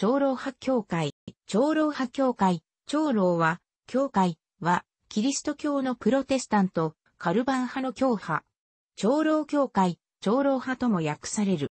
長老派教会、長老派教会、長老は、教会は、キリスト教のプロテスタント、カルバン派の教派。長老教会、長老派とも訳される。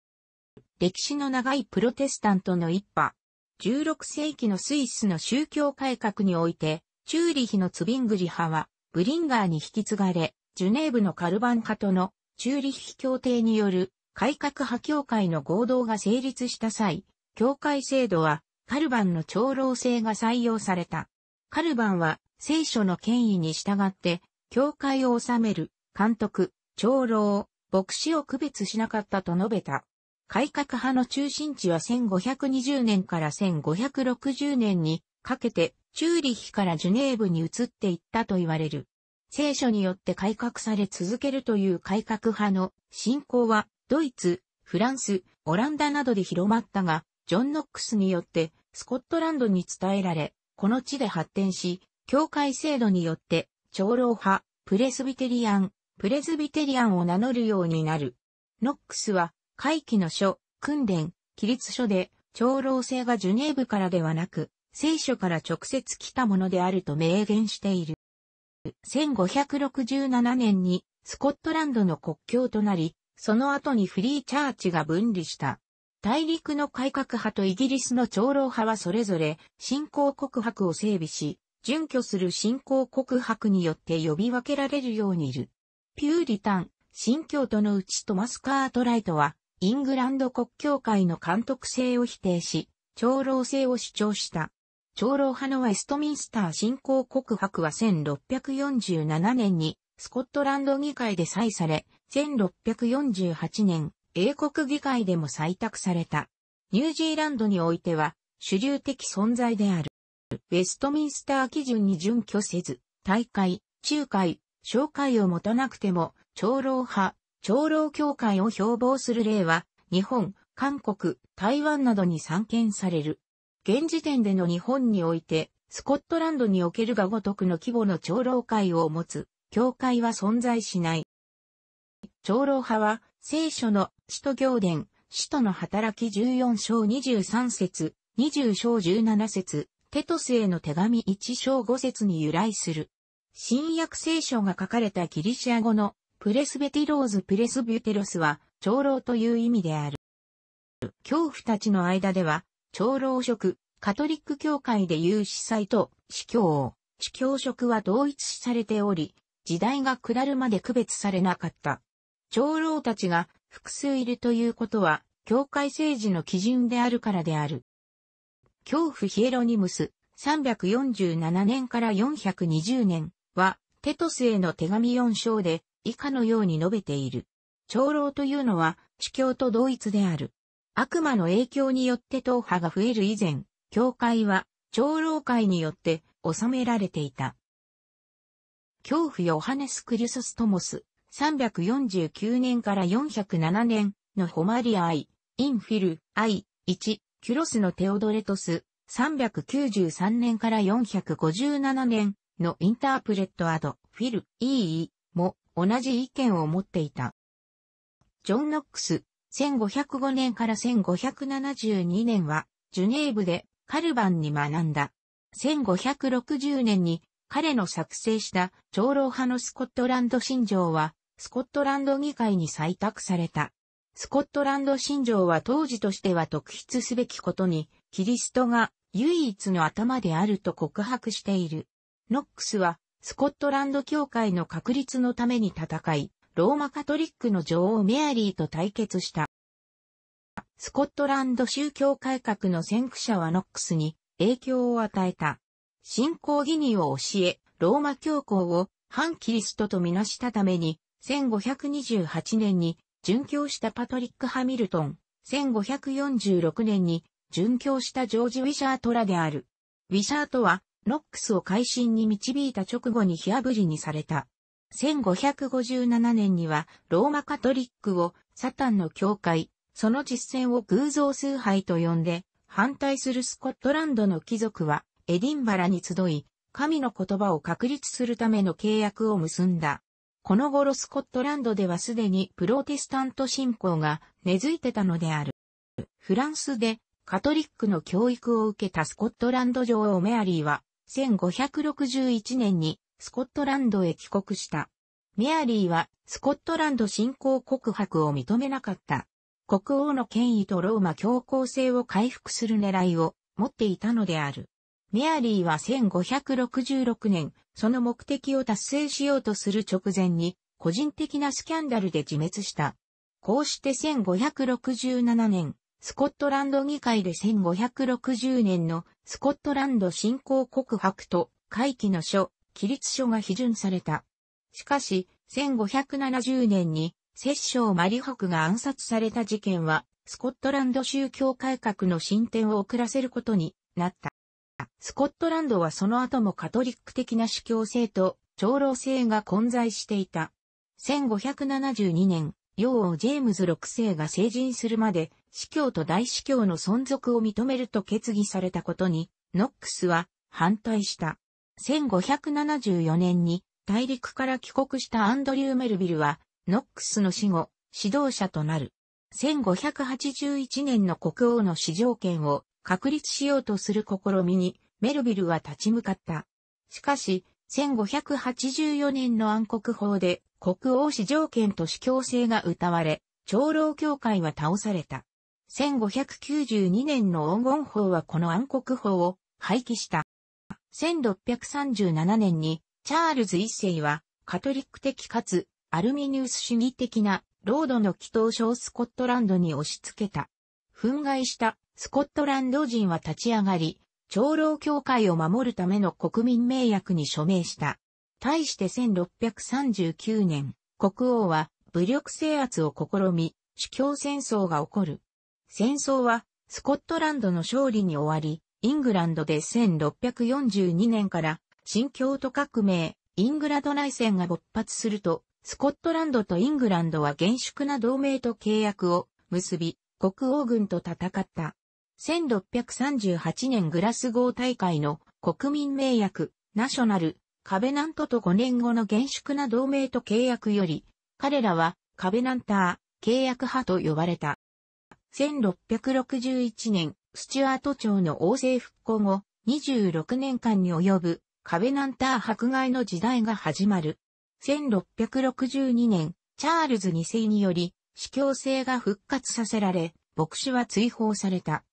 歴史の長いプロテスタントの一派。16世紀のスイスの宗教改革において、チューリヒのツビングリ派は、ブリンガーに引き継がれ、ジュネーブのカルバン派とのチューリヒ協定による改革派教会の合同が成立した際、教会制度は、カルバンの長老制が採用された。カルバンは、聖書の権威に従って、教会を治める、監督、長老、牧師を区別しなかったと述べた。改革派の中心地は1520年から1560年にかけて、チューリヒからジュネーブに移っていったと言われる。聖書によって改革され続けるという改革派の信仰は、ドイツ、フランス、オランダなどで広まったが、ジョン・ノックスによってスコットランドに伝えられ、この地で発展し、教会制度によって長老派、プレスビテリアン、プレスビテリアンを名乗るようになる。ノックスは、会期の書、訓練、規律書で、長老制がジュネーブからではなく、聖書から直接来たものであると明言している。1567年にスコットランドの国境となり、その後にフリーチャーチが分離した。大陸の改革派とイギリスの長老派はそれぞれ新興国博を整備し、準拠する新興国博によって呼び分けられるようにいる。ピューリタン、新教徒のうちトマス・カートライトは、イングランド国教会の監督性を否定し、長老制を主張した。長老派のウェストミンスター新興国博は1647年にスコットランド議会で採され、1648年、英国議会でも採択された。ニュージーランドにおいては主流的存在である。ウェストミンスター基準に準拠せず、大会、仲介、紹介を持たなくても、長老派、長老協会を標榜する例は、日本、韓国、台湾などに散見される。現時点での日本において、スコットランドにおけるが如くの規模の長老会を持つ、教会は存在しない。長老派は、聖書の使徒行伝、使徒の働き14章23節、20章17節、テトスへの手紙1章5節に由来する。新約聖書が書かれたギリシア語のプレスベティローズ・プレスビュテロスは長老という意味である。恐怖たちの間では長老職、カトリック教会でいう司祭と司教、司教職は同一視されており、時代が下るまで区別されなかった。長老たちが複数いるということは、教会政治の基準であるからである。恐怖ヒエロニムス、347年から420年は、テトスへの手紙4章で、以下のように述べている。長老というのは、主教と同一である。悪魔の影響によって党派が増える以前、教会は、長老会によって、収められていた。恐怖ヨハネス・クリュソストモス、349年から407年のホマリアイ、インフィル、アイ、1、キュロスのテオドレトス、393年から457年のインタープレットアド、フィル、イーも同じ意見を持っていた。ジョン・ノックス、1505年から1572年は、ジュネーブでカルバンに学んだ。1560年に彼の作成した長老派のスコットランド信条は、スコットランド議会に採択された。スコットランド信条は当時としては特筆すべきことに、キリストが唯一の頭であると告白している。ノックスは、スコットランド教会の確立のために戦い、ローマカトリックの女王メアリーと対決した。スコットランド宗教改革の先駆者はノックスに影響を与えた。信仰義義を教え、ローマ教皇を反キリストとみなしたために、1528年に殉教したパトリック・ハミルトン、1546年に殉教したジョージ・ウィシャートらである。ウィシャートは、ノックスを改心に導いた直後に火炙りにされた。1557年には、ローマカトリックをサタンの教会、その実践を偶像崇拝と呼んで、反対するスコットランドの貴族は、エディンバラに集い、神の言葉を確立するための契約を結んだ。この頃スコットランドではすでにプロテスタント信仰が根付いてたのである。フランスでカトリックの教育を受けたスコットランド女王メアリーは1561年にスコットランドへ帰国した。メアリーはスコットランド信仰告白を認めなかった。国王の権威とローマ教皇制を回復する狙いを持っていたのである。メアリーは1566年、その目的を達成しようとする直前に、個人的なスキャンダルで自滅した。こうして1567年、スコットランド議会で1560年のスコットランド振興告白と会期の書、規律書が批准された。しかし、1570年に、摂政マリホクが暗殺された事件は、スコットランド宗教改革の進展を遅らせることになった。スコットランドはその後もカトリック的な主教制と長老制が混在していた。1572年、ヨ王ジェームズ6世が成人するまで、司教と大司教の存続を認めると決議されたことに、ノックスは反対した。1574年に大陸から帰国したアンドリュー・メルビルは、ノックスの死後、指導者となる。1581年の国王の死条権を確立しようとする試みにメルビルは立ち向かった。しかし、1584年の暗黒法で国王史条件と司教制が謳われ、長老教会は倒された。1592年の黄金法はこの暗黒法を廃棄した。1637年にチャールズ一世はカトリック的かつアルミニウス主義的なロードの祈祷書をスコットランドに押し付けた。憤慨したスコットランド人は立ち上がり、長老教会を守るための国民名約に署名した。対して1639年、国王は武力制圧を試み、主教戦争が起こる。戦争はスコットランドの勝利に終わり、イングランドで1642年から新教徒革命、イングラド内戦が勃発すると、スコットランドとイングランドは厳粛な同盟と契約を結び、国王軍と戦った。1638年グラスゴー大会の国民名役、ナショナル、カベナントと5年後の厳粛な同盟と契約より、彼らはカベナンター、契約派と呼ばれた。1661年、スチュアート朝の王政復興後、26年間に及ぶカベナンター迫害の時代が始まる。1662年、チャールズ2世により、司教制が復活させられ、牧師は追放された。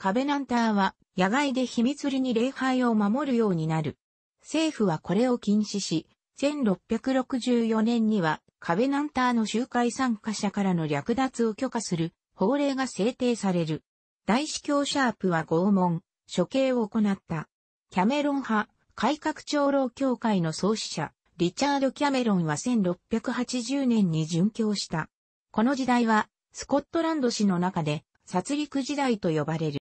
カベナンターは野外で秘密裏に礼拝を守るようになる。政府はこれを禁止し、1664年にはカベナンターの集会参加者からの略奪を許可する法令が制定される。大司教シャープは拷問、処刑を行った。キャメロン派、改革長老協会の創始者、リチャード・キャメロンは1680年に殉教した。この時代は、スコットランド史の中で、殺戮時代と呼ばれる。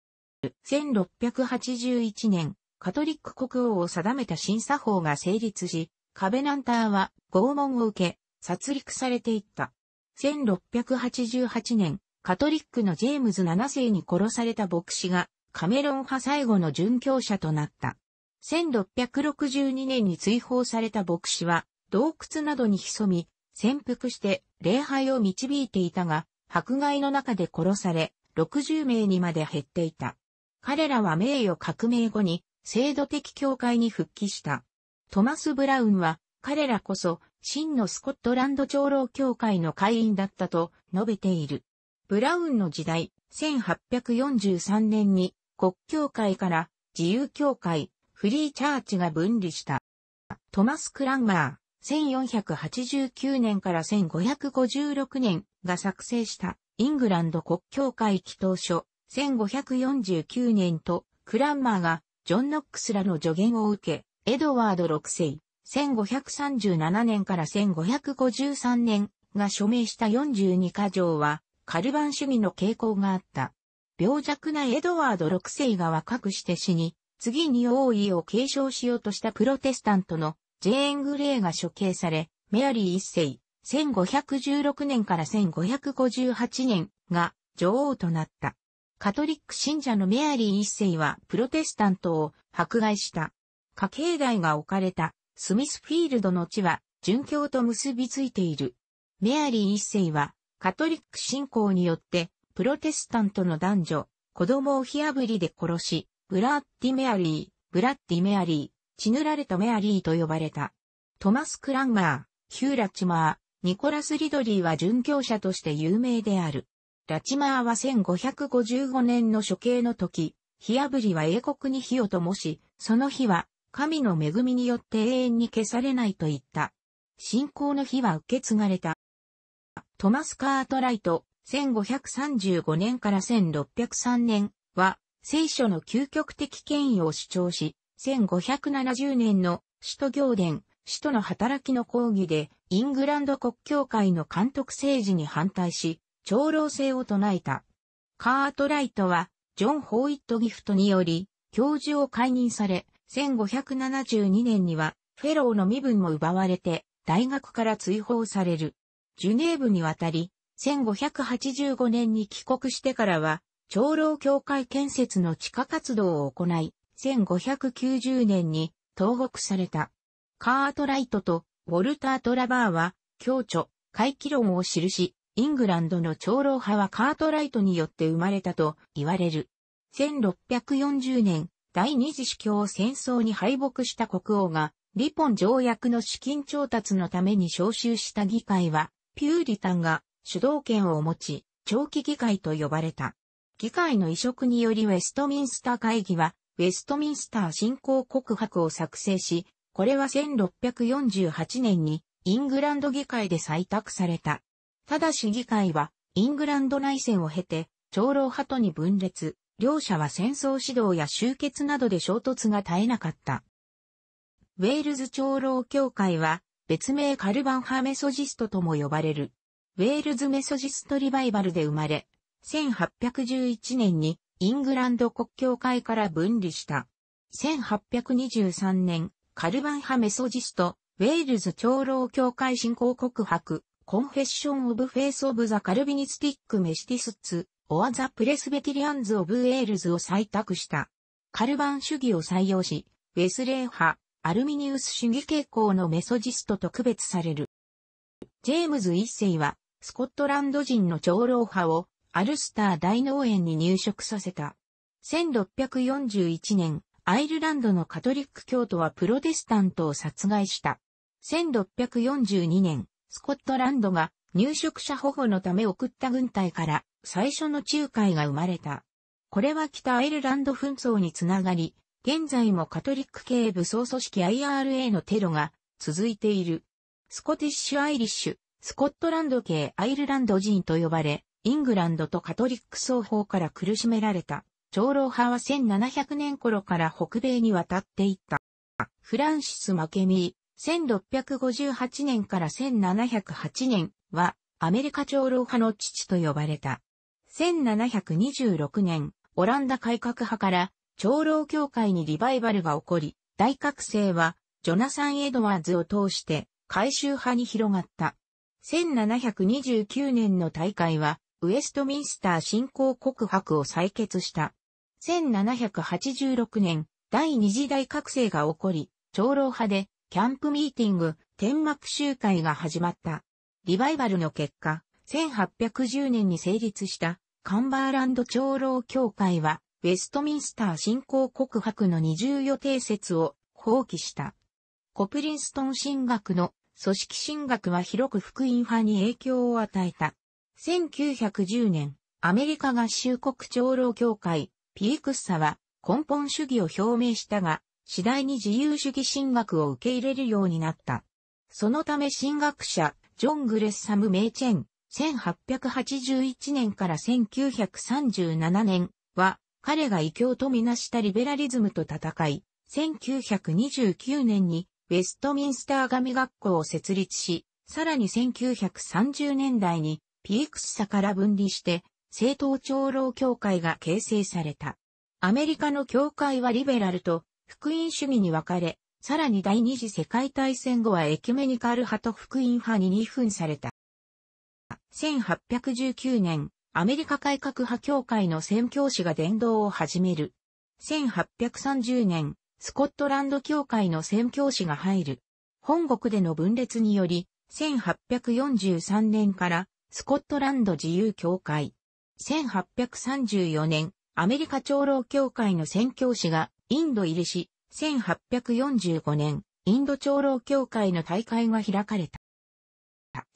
1681年、カトリック国王を定めた審査法が成立し、カベナンターは拷問を受け、殺戮されていった。1688年、カトリックのジェームズ7世に殺された牧師が、カメロン派最後の殉教者となった。1662年に追放された牧師は、洞窟などに潜み、潜伏して礼拝を導いていたが、迫害の中で殺され、60名にまで減っていた。彼らは名誉革命後に制度的教会に復帰した。トマス・ブラウンは彼らこそ真のスコットランド長老協会の会員だったと述べている。ブラウンの時代、1843年に国教会から自由教会、フリーチャーチが分離した。トマス・クランマー、1489年から1556年が作成したイングランド国教会祈祷書1549年と、クランマーが、ジョン・ノックスらの助言を受け、エドワード6世、1537年から1553年が署名した42か条は、カルバン主義の傾向があった。病弱なエドワード6世が若くして死に、次に王位を継承しようとしたプロテスタントのジェーン・グレーが処刑され、メアリー1世、1516年から1558年が女王となった。カトリック信者のメアリー一世はプロテスタントを迫害した。家系台が置かれたスミスフィールドの地は殉教と結びついている。メアリー一世はカトリック信仰によってプロテスタントの男女、子供を火炙りで殺し、ブラッディメアリー、ブラッディメアリー、血塗られたメアリーと呼ばれた。トマス・クランマー、ヒューラ・チマー、ニコラス・リドリーは殉教者として有名である。ラチマーは1555年の処刑の時、火炙りは英国に火を灯し、その火は神の恵みによって永遠に消されないと言った。信仰の火は受け継がれた。トマス・カートライト、1535年から1603年は、聖書の究極的権威を主張し、1570年の首都行伝、首都の働きの講義で、イングランド国教会の監督政治に反対し、長老制を唱えた。カートライトは、ジョン・ホーイット・ギフトにより、教授を解任され、1572年には、フェローの身分も奪われて、大学から追放される。ジュネーブに渡り、1585年に帰国してからは、長老教会建設の地下活動を行い、1590年に投獄された。カートライトとウォルター・トラバーは、共著、回帰論を記し、イングランドの長老派はカートライトによって生まれたと言われる。1640年、第二次主教戦争に敗北した国王が、リポン条約の資金調達のために招集した議会は、ピューリタンが主導権を持ち、長期議会と呼ばれた。議会の移植によりウェストミンスター会議は、ウェストミンスター振興告白を作成し、これは1648年にイングランド議会で採択された。ただし議会は、イングランド内戦を経て、長老派とに分裂、両者は戦争指導や集結などで衝突が絶えなかった。ウェールズ長老協会は、別名カルバン派メソジストとも呼ばれる。ウェールズメソジストリバイバルで生まれ、1811年にイングランド国教会から分離した。1823年、カルバン派メソジスト、ウェールズ長老教会振興告白、コンフェッション・オブ・フェイス・オブ・ザ・カルビニスティック・メシティスツ、オア・ザ・プレスベティリアンズ・オブ・エールズを採択した。カルバン主義を採用し、ウェスレー派、アルミニウス主義傾向のメソジストと区別される。ジェームズ一世は、スコットランド人の長老派を、アルスター大農園に入植させた。1641年、アイルランドのカトリック教徒はプロテスタントを殺害した。1642年、スコットランドが入植者保護のため送った軍隊から最初の仲介が生まれた。これは北アイルランド紛争につながり、現在もカトリック系武装組織 IRA のテロが続いている。スコティッシュ・アイリッシュ、スコットランド系アイルランド人と呼ばれ、イングランドとカトリック双方から苦しめられた。長老派は1700年頃から北米に渡っていった。フランシス・マケミー、1658年から1708年はアメリカ長老派の父と呼ばれた。1726年、オランダ改革派から長老協会にリバイバルが起こり、大覚醒はジョナサン・エドワーズを通して改修派に広がった。1729年の大会はウェストミンスター新興告白を採決した。1786年、第二次大覚醒が起こり、長老派でキャンプミーティング、天幕集会が始まった。リバイバルの結果、1810年に成立したカンバーランド長老協会は、ウェストミンスター信仰告白の二重予定説を放棄した。コプリンストン神学の組織神学は広く福音派に影響を与えた。1910年、アメリカ合衆国長老協会、ピークッサは根本主義を表明したが、次第に自由主義神学を受け入れるようになった。そのため神学者、ジョン・グレッサム・メイチェン、1881年から1937年は、彼が異教とみなしたリベラリズムと戦い、1929年にウェストミンスター神学校を設立し、さらに1930年代にピークスサから分離して、政党長老協会が形成された。アメリカの協会はリベラルと福音主義に分かれ、さらに第二次世界大戦後はエキュメニカル派と福音派に二分された。1819年、アメリカ改革派協会の宣教師が伝道を始める。1830年、スコットランド協会の宣教師が入る。本国での分裂により、1843年からスコットランド自由協会。1834年、アメリカ長老協会の宣教師がインド入りし、1845年、インド長老協会の大会が開かれた。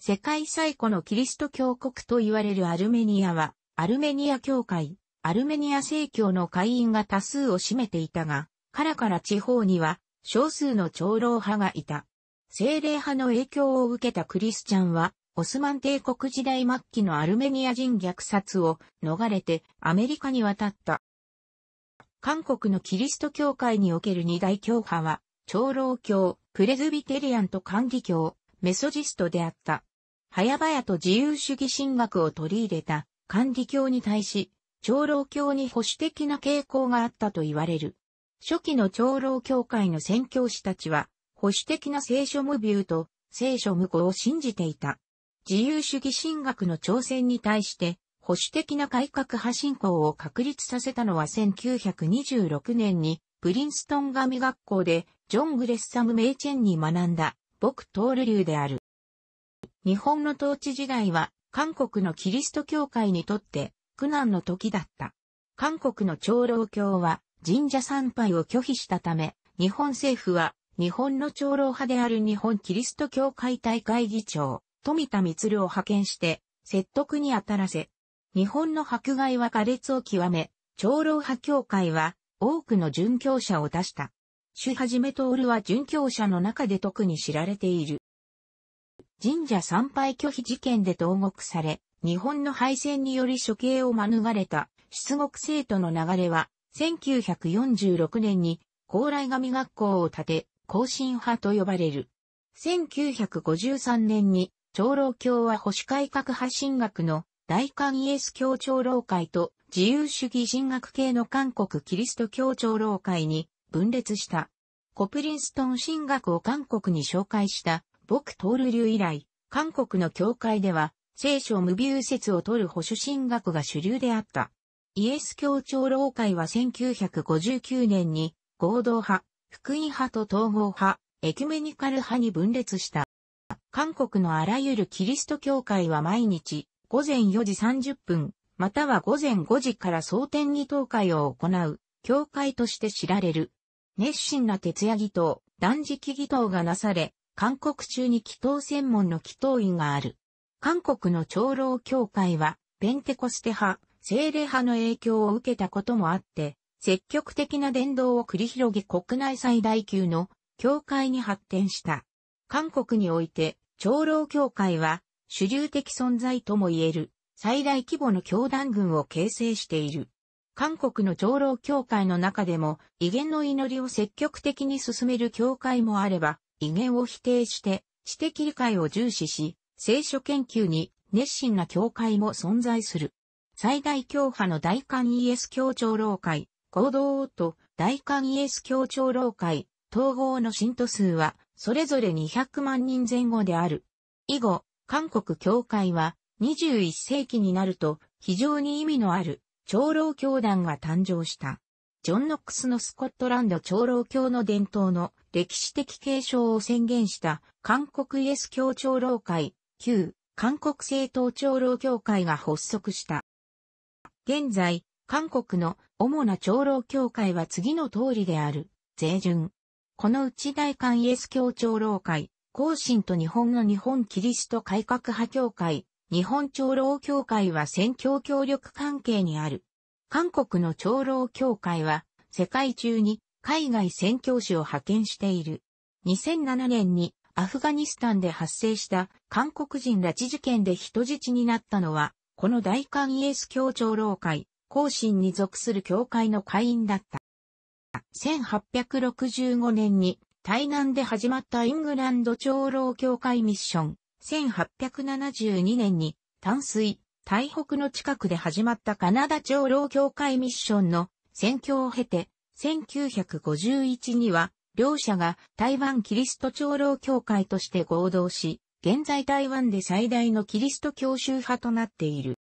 世界最古のキリスト教国と言われるアルメニアは、アルメニア教会、アルメニア正教の会員が多数を占めていたが、カラカラ地方には少数の長老派がいた。精霊派の影響を受けたクリスチャンは、オスマン帝国時代末期のアルメニア人虐殺を逃れてアメリカに渡った。韓国のキリスト教会における二大教派は、長老教、プレズビテリアンと管理教、メソジストであった。早々と自由主義神学を取り入れた管理教に対し、長老教に保守的な傾向があったと言われる。初期の長老教会の宣教師たちは、保守的な聖書無ビューと聖書無語を信じていた。自由主義神学の挑戦に対して、保守的な改革派信仰を確立させたのは1926年にプリンストン神学校でジョン・グレッサム・メイチェンに学んだ僕トール流である。日本の統治時代は韓国のキリスト教会にとって苦難の時だった。韓国の長老教は神社参拝を拒否したため、日本政府は日本の長老派である日本キリスト教会大会議長、富田光を派遣して説得に当たらせ、日本の迫害は苛烈を極め、長老派教会は多くの殉教者を出した。主はじめルは殉教者の中で特に知られている。神社参拝拒否事件で投獄され、日本の敗戦により処刑を免れた出獄生徒の流れは、1946年に高麗神学校を建て、後進派と呼ばれる。1953年に長老教は保守改革派進学の大韓イエス教長老会と自由主義神学系の韓国キリスト教長老会に分裂した。コプリンストン神学を韓国に紹介した僕トール流以来、韓国の教会では聖書無ー説を取る保守神学が主流であった。イエス教長老会は1959年に合同派、福音派と統合派、エキュメニカル派に分裂した。韓国のあらゆるキリスト教会は毎日午前4時30分、または午前5時から蒼天儀祷会を行う、教会として知られる。熱心な徹夜祈祷、断食祈祷がなされ、韓国中に祈祷専門の祈祷院がある。韓国の長老教会は、ペンテコステ派、精霊派の影響を受けたこともあって、積極的な伝道を繰り広げ国内最大級の教会に発展した。韓国において、長老教会は主流的存在とも言える最大規模の教団群を形成している。韓国の長老教会の中でも、威厳の祈りを積極的に進める教会もあれば、威厳を否定して、知的理解を重視し、聖書研究に熱心な教会も存在する。最大教派の大韓イエス教長老会、合同王と大韓イエス教長老会、統合の信徒数は、それぞれ200万人前後である。以後、韓国教会は21世紀になると非常に意味のある長老教団が誕生した。ジョン・ノックスのスコットランド長老教の伝統の歴史的継承を宣言した韓国イエス教長老会、旧韓国政党長老教会が発足した。現在、韓国の主な長老教会は次の通りである、税順。このうち大韓イエス教長老会、後進と日本の日本キリスト改革派協会、日本長老協会は選挙協力関係にある。韓国の長老協会は、世界中に海外宣教師を派遣している。2007年にアフガニスタンで発生した韓国人拉致事件で人質になったのは、この大韓イエス教長老会、後進に属する教会の会員だった。1865年に台南で始まったイングランド長老協会ミッション、1872年に、淡水、台北の近くで始まったカナダ長老協会ミッションの選挙を経て、1951には、両者が台湾キリスト長老協会として合同し、現在台湾で最大のキリスト教宗派となっている。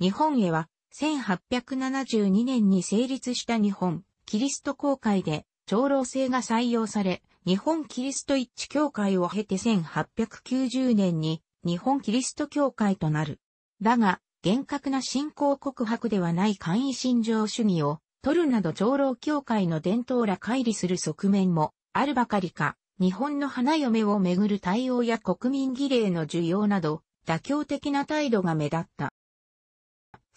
日本へは、1872年に成立した日本、キリスト公会で、長老制が採用され、日本キリスト一致協会を経て1890年に日本キリスト教会となる。だが、厳格な信仰告白ではない簡易信条主義を取るなど長老教会の伝統ら乖離する側面もあるばかりか、日本の花嫁をめぐる対応や国民儀礼の需要など、妥協的な態度が目立った。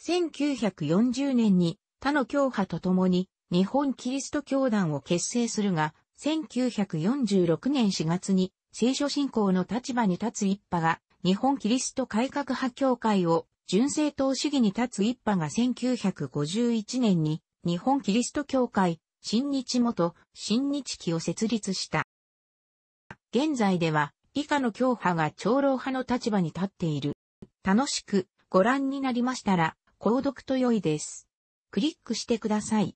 1940年に他の教派と共に日本キリスト教団を結成するが、1946年4月に聖書信仰の立場に立つ一派が、日本キリスト改革派協会を、純正党主義に立つ一派が1951年に、日本キリスト教会、新日元、新日記を設立した。現在では、以下の教派が長老派の立場に立っている。楽しくご覧になりましたら、購読と良いです。クリックしてください。